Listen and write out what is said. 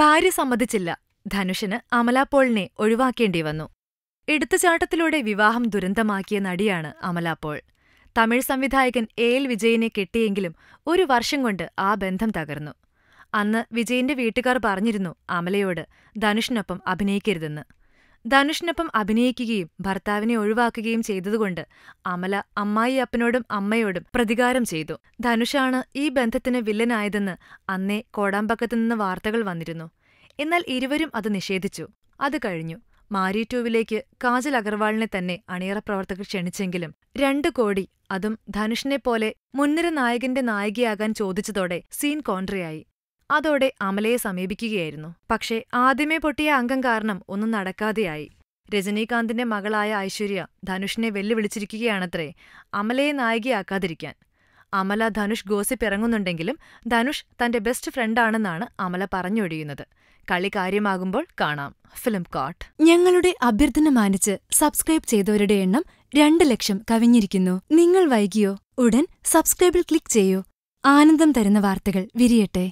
ഭാര്യ സമ്മതിച്ചില്ല ധനുഷിന് അമലാപ്പോളിനെ ഒഴിവാക്കേണ്ടി വന്നു എടുത്തുചാട്ടത്തിലൂടെ വിവാഹം ദുരന്തമാക്കിയ നടിയാണ് അമലാപോൾ തമിഴ് സംവിധായകൻ എ എൽ വിജയനെ കെട്ടിയെങ്കിലും ഒരു വർഷം കൊണ്ട് ആ ബന്ധം തകർന്നു അന്ന് വിജയന്റെ വീട്ടുകാർ പറഞ്ഞിരുന്നു അമലയോട് ധനുഷിനൊപ്പം അഭിനയിക്കരുതെന്ന് ധനുഷിനൊപ്പം അഭിനയിക്കുകയും ഭർത്താവിനെ ഒഴിവാക്കുകയും ചെയ്തതുകൊണ്ട് അമല അമ്മായിയപ്പനോടും അമ്മയോടും പ്രതികാരം ചെയ്തു ധനുഷാണ് ഈ ബന്ധത്തിന് വില്ലനായതെന്ന് അന്നേ കോടാമ്പക്കത്തു നിന്ന് വാർത്തകൾ വന്നിരുന്നു എന്നാൽ ഇരുവരും അത് നിഷേധിച്ചു അത് കഴിഞ്ഞു മാരി ടൂവിലേക്ക് കാജൽ അഗർവാളിനെ തന്നെ അണിയറ പ്രവർത്തകർ ക്ഷണിച്ചെങ്കിലും രണ്ടു കോടി അതും ധനുഷിനെ പോലെ മുൻനിര നായകന്റെ നായികയാകാൻ ചോദിച്ചതോടെ സീൻ കോൺട്രിയായി അതോടെ അമലയെ സമീപിക്കുകയായിരുന്നു പക്ഷേ ആദ്യമേ പൊട്ടിയ അംഗം കാരണം ഒന്നും നടക്കാതെയായി രജനീകാന്തിന്റെ മകളായ ഐശ്വര്യ ധനുഷിനെ വെല്ലുവിളിച്ചിരിക്കുകയാണത്രേ അമലയെ നായികയാക്കാതിരിക്കാൻ അമല ധനുഷ് ഗോസിപ്പ് ഇറങ്ങുന്നുണ്ടെങ്കിലും ധനുഷ് തന്റെ ബെസ്റ്റ് ഫ്രണ്ടാണെന്നാണ് അമല പറഞ്ഞൊഴിയുന്നത് കളി കാര്യമാകുമ്പോൾ കാണാം ഫിലിം കോട്ട് ഞങ്ങളുടെ അഭ്യർത്ഥന മാനിച്ച് സബ്സ്ക്രൈബ് ചെയ്തവരുടെ എണ്ണം രണ്ട് ലക്ഷം കവിഞ്ഞിരിക്കുന്നു നിങ്ങൾ വൈകിയോ ഉടൻ സബ്സ്ക്രൈബിൽ ക്ലിക്ക് ചെയ്യൂ ആനന്ദം തരുന്ന വാർത്തകൾ വിരിയട്ടെ